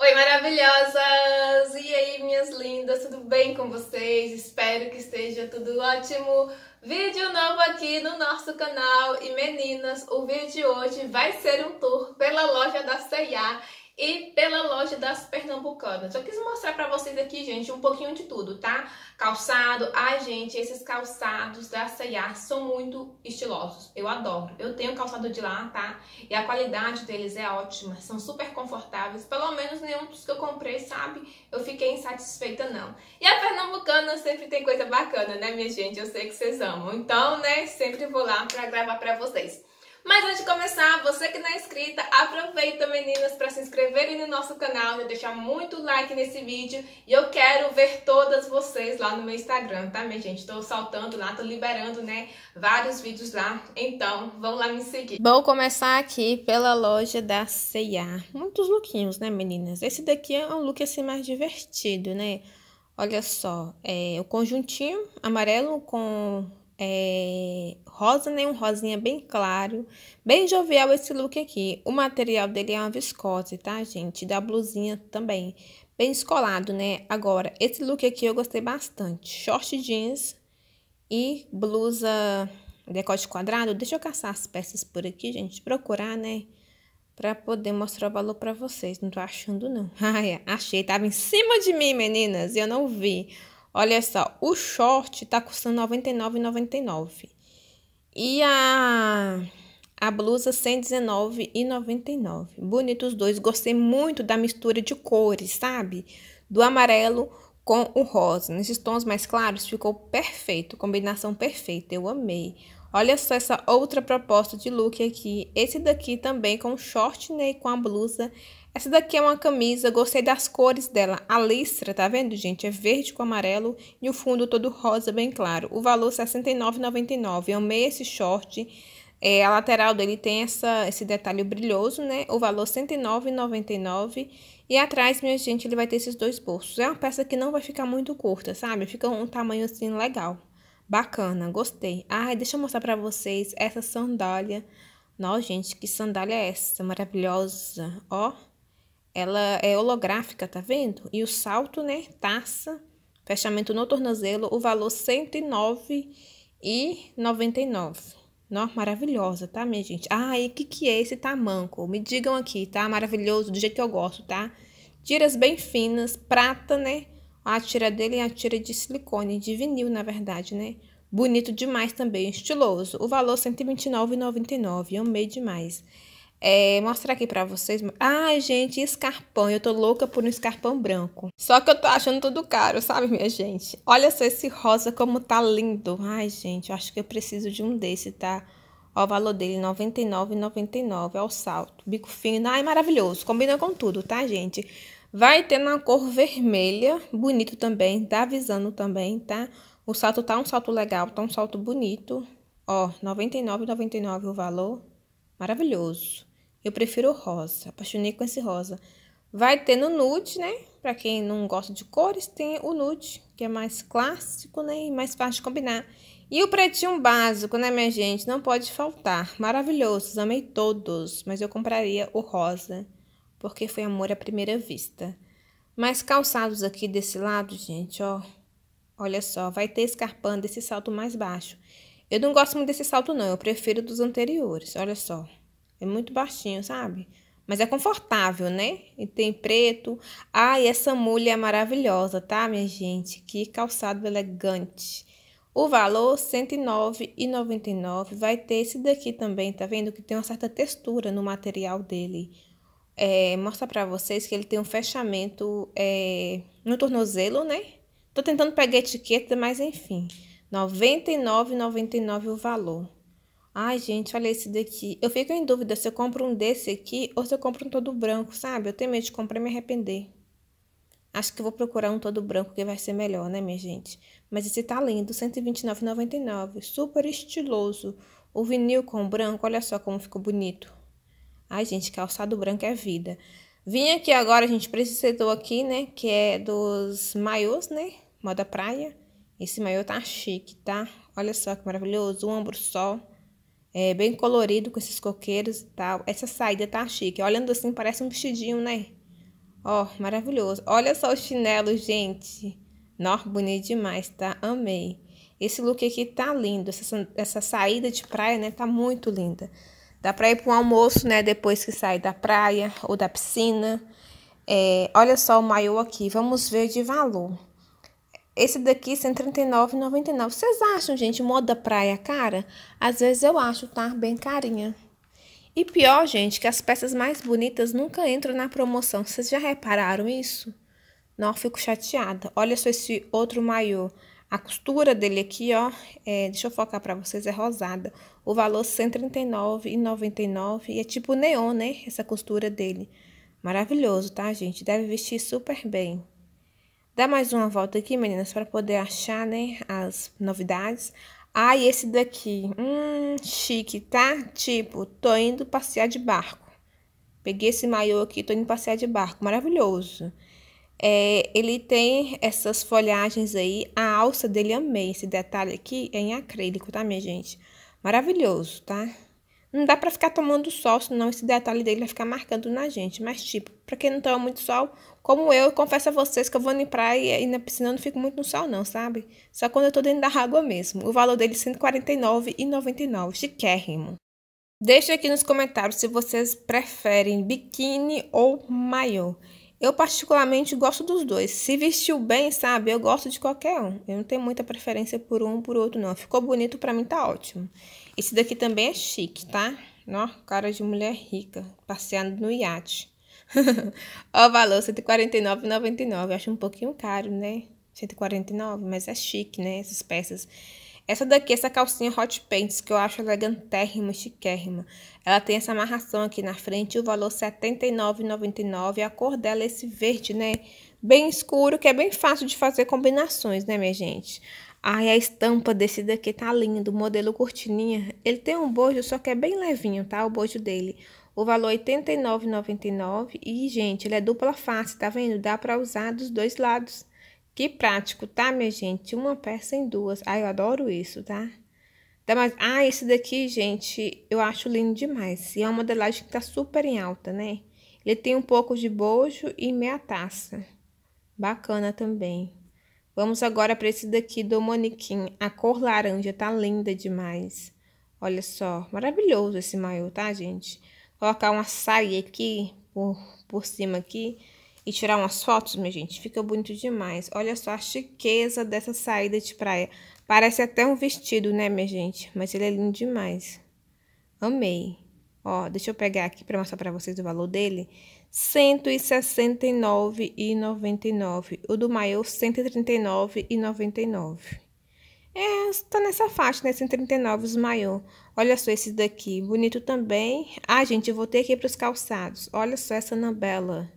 Oi, maravilhosas! E aí, minhas lindas, tudo bem com vocês? Espero que esteja tudo ótimo. Vídeo novo aqui no nosso canal e meninas, o vídeo de hoje vai ser um tour pela loja da C&A e pela loja das Pernambucanas. Eu quis mostrar para vocês aqui, gente, um pouquinho de tudo, tá? Calçado, ai, gente, esses calçados da C&A são muito estilosos, eu adoro. Eu tenho calçado de lá, tá? E a qualidade deles é ótima, são super confortáveis, pelo menos nenhum dos que eu comprei, sabe? Eu fiquei insatisfeita, não. E a Pernambucana sempre tem coisa bacana, né, minha gente? Eu sei que vocês amam. Então, né, sempre vou lá para gravar para vocês. Mas antes de começar, você que não é inscrita, aproveita, meninas, para se inscreverem no nosso canal, e deixar muito like nesse vídeo. E eu quero ver todas vocês lá no meu Instagram, tá, minha gente? Estou saltando lá, tô liberando, né, vários vídeos lá. Então, vão lá me seguir. Vou começar aqui pela loja da C&A. Muitos lookinhos, né, meninas? Esse daqui é um look, assim, mais divertido, né? Olha só, é o conjuntinho amarelo com é, rosa, né? Um rosinha bem claro. Bem jovial esse look aqui. O material dele é uma viscose, tá, gente? Da blusinha também. Bem escolado, né? Agora, esse look aqui eu gostei bastante. Short jeans e blusa decote quadrado. Deixa eu caçar as peças por aqui, gente. Procurar, né? Pra poder mostrar o valor pra vocês. Não tô achando, não. Ai, achei. Tava em cima de mim, meninas. E eu não vi. Olha só, o short tá custando R$ 99,99. E a, a blusa R$ 119,99. Bonito os dois. Gostei muito da mistura de cores, sabe? Do amarelo com o rosa. Nesses tons mais claros ficou perfeito. Combinação perfeita. Eu amei. Olha só essa outra proposta de look aqui. Esse daqui também com short, né? E com a blusa essa daqui é uma camisa, gostei das cores dela. A listra, tá vendo, gente? É verde com amarelo e o fundo todo rosa bem claro. O valor R$ 69,99. Amei esse short. É, a lateral dele tem essa, esse detalhe brilhoso, né? O valor R$ 109,99. E atrás, minha gente, ele vai ter esses dois bolsos. É uma peça que não vai ficar muito curta, sabe? Fica um tamanho assim legal. Bacana, gostei. Ai, deixa eu mostrar pra vocês essa sandália. Nossa, gente, que sandália é essa? Maravilhosa. Ó. Ela é holográfica, tá vendo? E o salto, né? Taça, fechamento no tornozelo, o valor R$ 109,99. Nossa, maravilhosa, tá, minha gente? Ah, e que que é esse tamanco? Me digam aqui, tá? Maravilhoso, do jeito que eu gosto, tá? Tiras bem finas, prata, né? A tira dele é a tira de silicone, de vinil, na verdade, né? Bonito demais também, estiloso. O valor R$ 129,99. Amei demais. É, mostrar aqui para vocês. Ai, gente, escarpão. Eu tô louca por um escarpão branco. Só que eu tô achando tudo caro, sabe, minha gente? Olha só esse rosa como tá lindo. Ai, gente, eu acho que eu preciso de um desse, tá? Ó, o valor dele, R$ 99,99 o salto. Bico fino. Ai, maravilhoso. Combina com tudo, tá, gente? Vai ter na cor vermelha. Bonito também. Tá avisando também, tá? O salto tá um salto legal, tá um salto bonito. Ó, R$ 99,99 o valor. Maravilhoso. Eu prefiro rosa. Apaixonei com esse rosa. Vai ter no nude, né? Para quem não gosta de cores, tem o nude, que é mais clássico, né? E mais fácil de combinar. E o pretinho básico, né, minha gente? Não pode faltar. Maravilhosos, amei todos. Mas eu compraria o rosa, porque foi amor à primeira vista. Mas calçados aqui desse lado, gente, ó. Olha só, vai ter escarpando esse salto mais baixo. Eu não gosto muito desse salto, não. Eu prefiro dos anteriores. Olha só. É muito baixinho, sabe? Mas é confortável, né? E tem preto. Ah, e essa mulher é maravilhosa, tá, minha gente? Que calçado elegante. O valor R$ 109,99 vai ter esse daqui também, tá vendo? Que tem uma certa textura no material dele. É, mostra pra vocês que ele tem um fechamento é, no tornozelo, né? Tô tentando pegar etiqueta, mas enfim. R$ 99,99 o valor. Ai, gente, olha esse daqui. Eu fico em dúvida se eu compro um desse aqui ou se eu compro um todo branco, sabe? Eu tenho medo de comprar e me arrepender. Acho que vou procurar um todo branco que vai ser melhor, né, minha gente? Mas esse tá lindo, R$ 129,99. Super estiloso. O vinil com branco, olha só como ficou bonito. Ai, gente, calçado branco é vida. Vim aqui agora, gente, pra esse setor aqui, né? Que é dos maiôs, né? Moda praia. Esse maiô tá chique, tá? Olha só que maravilhoso. Um ombro só é, bem colorido com esses coqueiros e tal. Essa saída tá chique. Olhando assim, parece um vestidinho, né? Ó, oh, maravilhoso. Olha só o chinelo, gente. Nossa, bonito demais, tá? Amei. Esse look aqui tá lindo. Essa, essa saída de praia, né? Tá muito linda. Dá pra ir para um almoço, né? Depois que sai da praia ou da piscina. É, olha só o maiô aqui. Vamos ver de valor. Esse daqui, 139,99. Vocês acham, gente, moda praia cara? Às vezes eu acho, tá? Bem carinha. E pior, gente, que as peças mais bonitas nunca entram na promoção. Vocês já repararam isso? Não, fico chateada. Olha só esse outro maiô. A costura dele aqui, ó, é, deixa eu focar pra vocês, é rosada. O valor R$139,99 139,99 e é tipo neon, né? Essa costura dele. Maravilhoso, tá, gente? Deve vestir super bem. Dá mais uma volta aqui, meninas, para poder achar, né, as novidades. Ah, e esse daqui, hum, chique, tá? Tipo, tô indo passear de barco. Peguei esse maiô aqui, tô indo passear de barco, maravilhoso. É, ele tem essas folhagens aí, a alça dele amei, esse detalhe aqui é em acrílico, tá, minha gente? Maravilhoso, tá? Não dá para ficar tomando sol, senão esse detalhe dele vai ficar marcando na gente. Mas, tipo, para quem não toma muito sol, como eu, eu confesso a vocês que eu vou em praia e na piscina eu não fico muito no sol, não, sabe? Só quando eu tô dentro da água mesmo. O valor dele é R$ 149,99. Chiquérrimo. Deixe aqui nos comentários se vocês preferem biquíni ou maiô. Eu, particularmente, gosto dos dois. Se vestiu bem, sabe? Eu gosto de qualquer um. Eu não tenho muita preferência por um ou por outro, não. Ficou bonito, pra mim tá ótimo. Esse daqui também é chique, tá? Ó, cara de mulher rica, passeando no iate. Ó, o valor, R$149,99. 149,99. Acho um pouquinho caro, né? 149, mas é chique, né? Essas peças. Essa daqui, essa calcinha Hot Pants, que eu acho elegantérrima, chiquérrima. Ela tem essa amarração aqui na frente, o valor R$ 79,99. A cor dela é esse verde, né? Bem escuro, que é bem fácil de fazer combinações, né, minha gente? Ai, a estampa desse daqui tá lindo, modelo cortininha. Ele tem um bojo, só que é bem levinho, tá? O bojo dele. O valor R$ 89,99. E, gente, ele é dupla face, tá vendo? Dá pra usar dos dois lados. Que prático, tá, minha gente? Uma peça em duas. Ai, eu adoro isso, tá? Dá tá, mais... Ah, esse daqui, gente, eu acho lindo demais. E é uma modelagem que tá super em alta, né? Ele tem um pouco de bojo e meia taça. Bacana também. Vamos agora para esse daqui do manequim. A cor laranja tá linda demais. Olha só, maravilhoso esse maiô, tá, gente? Vou colocar uma saia aqui, por, por cima aqui, e tirar umas fotos, minha gente, fica bonito demais. Olha só a chiqueza dessa saída de praia. Parece até um vestido, né, minha gente? Mas ele é lindo demais. Amei. Ó, deixa eu pegar aqui para mostrar para vocês o valor dele. R$169,99. O do maior, R$139,99. É, tá nessa faixa, né? 139 os maior. Olha só esse daqui, bonito também. Ah, gente, eu voltei aqui para os calçados. Olha só essa Nambela.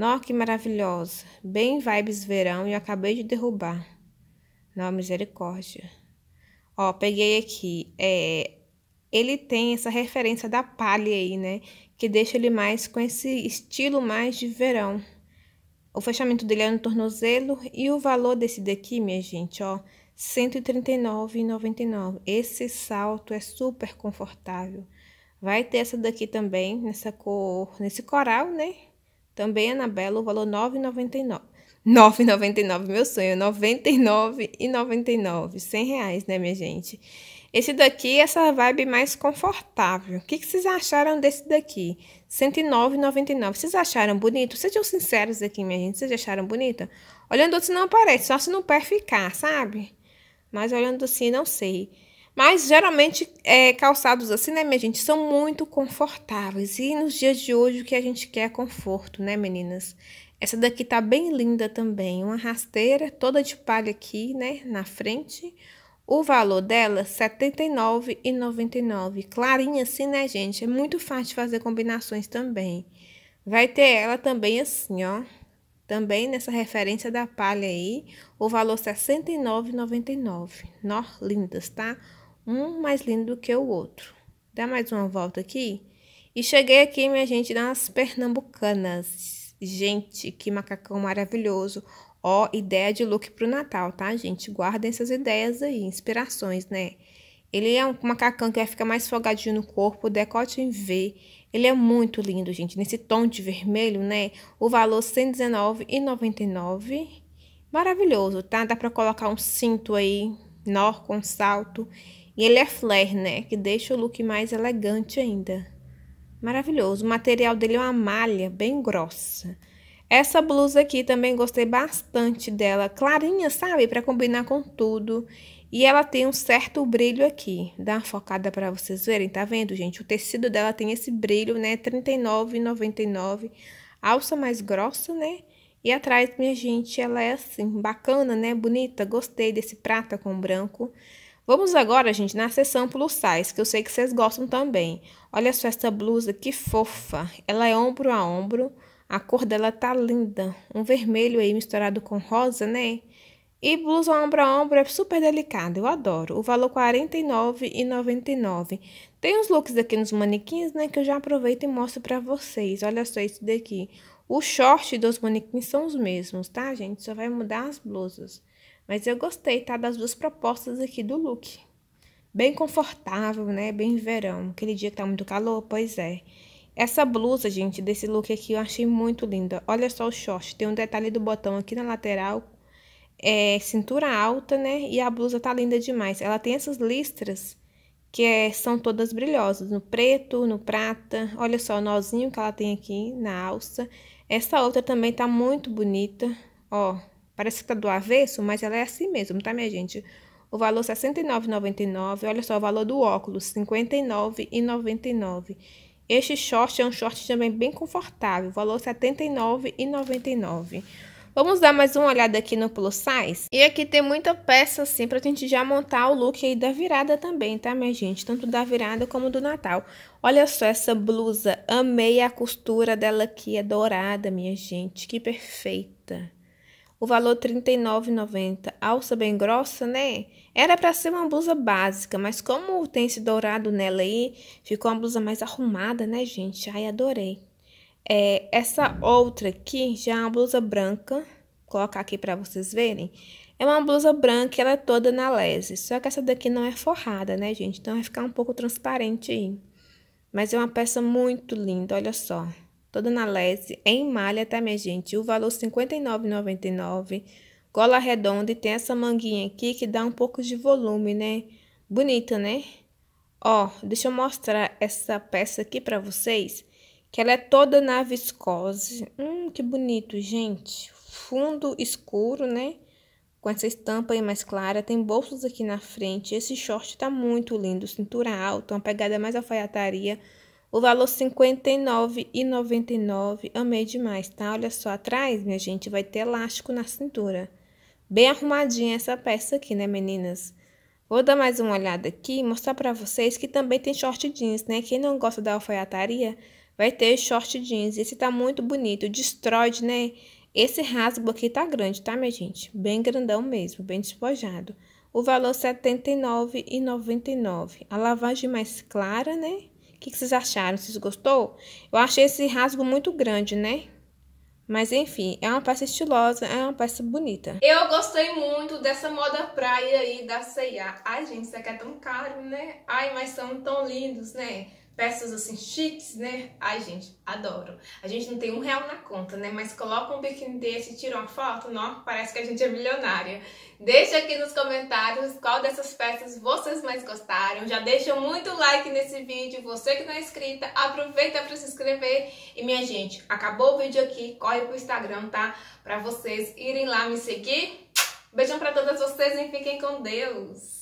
Nó, que maravilhosa. Bem vibes verão e eu acabei de derrubar. Não, misericórdia. Ó, peguei aqui. É, ele tem essa referência da palha aí, né? Que deixa ele mais com esse estilo mais de verão. O fechamento dele é no tornozelo e o valor desse daqui, minha gente, ó, R$ 139,99. Esse salto é super confortável. Vai ter essa daqui também, nessa cor, nesse coral, né? Também Anabela, o valor R$ 9,99. 9,99, meu sonho, R$ 99,99. 100 reais, né, minha gente? Esse daqui, é essa vibe mais confortável. O que, que vocês acharam desse daqui? R$ 109,99. Vocês acharam bonito? Sejam sinceros aqui, minha gente. Vocês acharam bonita? Olhando assim não aparece, só se no pé ficar, sabe? Mas olhando assim, não sei. Mas geralmente é, calçados assim, né, minha gente, são muito confortáveis. E nos dias de hoje o que a gente quer é conforto, né, meninas? Essa daqui tá bem linda também, uma rasteira toda de palha aqui, né, na frente. O valor dela, R$ 79,99. Clarinha assim, né, gente? É muito fácil fazer combinações também. Vai ter ela também assim, ó. Também nessa referência da palha aí. O valor R$ 69,99. Nó, lindas, tá? um mais lindo do que o outro. Dá mais uma volta aqui. E cheguei aqui, minha gente, nas Pernambucanas. Gente, que macacão maravilhoso. Ó, ideia de look pro Natal, tá, gente? Guardem essas ideias aí, inspirações, né? Ele é um macacão que vai ficar mais folgadinho no corpo, decote em V. Ele é muito lindo, gente. Nesse tom de vermelho, né? O valor R$ 119,99. Maravilhoso, tá? Dá pra colocar um cinto aí, nó com salto. E ele é flare, né? Que deixa o look mais elegante ainda. Maravilhoso. O material dele é uma malha bem grossa. Essa blusa aqui também gostei bastante dela. Clarinha, sabe? Para combinar com tudo. E ela tem um certo brilho aqui. Dá uma focada para vocês verem, tá vendo, gente? O tecido dela tem esse brilho, né? R$39,99. Alça mais grossa, né? E atrás, minha gente, ela é assim, bacana, né? Bonita. Gostei desse prata com branco. Vamos agora, gente, na seção plus size, que eu sei que vocês gostam também. Olha só essa blusa, que fofa. Ela é ombro a ombro. A cor dela tá linda. Um vermelho aí misturado com rosa, né? E blusa ombro a ombro é super delicada, eu adoro. O valor R$ 49,99. Tem uns looks aqui nos manequins, né, que eu já aproveito e mostro pra vocês. Olha só isso daqui. O short dos manequins são os mesmos, tá, gente? Só vai mudar as blusas. Mas eu gostei, tá? Das duas propostas aqui do look. Bem confortável, né? Bem verão. Aquele dia que tá muito calor, pois é. Essa blusa, gente, desse look aqui eu achei muito linda. Olha só o short, tem um detalhe do botão aqui na lateral. É cintura alta, né? E a blusa tá linda demais. Ela tem essas listras que é, são todas brilhosas, no preto, no prata. Olha só o nozinho que ela tem aqui na alça. Essa outra também tá muito bonita, ó. Parece que tá do avesso, mas ela é assim mesmo, tá, minha gente? O valor R$ 69,99. Olha só, o valor do óculos, R$ 59,99. Este short é um short também bem confortável, valor R$ 79,99. Vamos dar mais uma olhada aqui no plus size. E aqui tem muita peça, assim, pra gente já montar o look aí da virada também, tá, minha gente? Tanto da virada como do Natal. Olha só essa blusa, amei a costura dela aqui, é dourada, minha gente, que perfeita o valor R$ 39,90. Alça bem grossa, né? Era para ser uma blusa básica, mas como tem esse dourado nela aí, ficou uma blusa mais arrumada, né, gente? Ai, adorei. É, essa outra aqui já é uma blusa branca, vou colocar aqui para vocês verem. É uma blusa branca, ela é toda na lese, só que essa daqui não é forrada, né, gente? Então vai ficar um pouco transparente aí. Mas é uma peça muito linda, olha só toda na lese, em malha, tá, minha gente? O valor R$ 59,99. Gola redonda e tem essa manguinha aqui que dá um pouco de volume, né? Bonita, né? Ó, deixa eu mostrar essa peça aqui pra vocês, que ela é toda na viscose. Hum, que bonito, gente. Fundo escuro, né? Com essa estampa aí mais clara. Tem bolsos aqui na frente. Esse short tá muito lindo. Cintura alta, uma pegada mais alfaiataria. O valor R$ 59,99. Amei demais, tá? Olha só, atrás, minha gente, vai ter elástico na cintura. Bem arrumadinha essa peça aqui, né, meninas? Vou dar mais uma olhada aqui e mostrar pra vocês que também tem short jeans, né? Quem não gosta da alfaiataria vai ter short jeans. Esse tá muito bonito, destroyed, né? Esse rasgo aqui tá grande, tá, minha gente? Bem grandão mesmo, bem despojado. O valor R$ 79,99. A lavagem mais clara, né? O que, vocês acharam? Vocês gostou? Eu achei esse rasgo muito grande, né? Mas enfim, é uma peça estilosa, é uma peça bonita. Eu gostei muito dessa moda praia aí da C&A. Ai, gente, isso aqui é tão caro, né? Ai, mas são tão lindos, né? peças assim chiques, né? Ai, gente, adoro. A gente não tem um real na conta, né? Mas coloca um biquíni desse e tira uma foto, não? Parece que a gente é milionária. Deixa aqui nos comentários qual dessas peças vocês mais gostaram. Já deixa muito like nesse vídeo. Você que não é inscrita, aproveita para se inscrever. E minha gente, acabou o vídeo aqui, corre pro Instagram, tá? Para vocês irem lá me seguir. Beijão para todas vocês e fiquem com Deus.